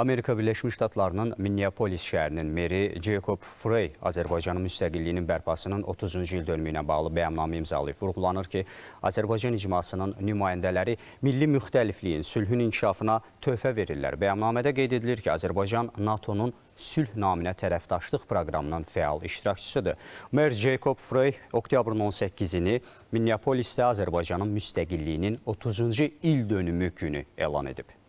Amerika Birləşmiş Ştatlarının Minneapolis şəhərinin meri Jacob Frey Azərbaycanın müstəqilliyinin bərpasının 30-cu il dönümünə bağlı bəyannamə imzalayıb. Vurğulanır ki, Azərbaycan icmasının nümayəndələri milli müxtəlifliyin sülhün inkişafına töhfə verirlər. Bəyannamədə qeyd edilir ki, Azərbaycan NATO-nun sülh naminə tərəfdaşlıq proqramının fəal iştirakçısıdır. Mer Jacob Frey oktyabrın 18-ini Minneapolisdə Azərbaycanın müstəqilliyinin 30-cu il dönümü günü elan edib.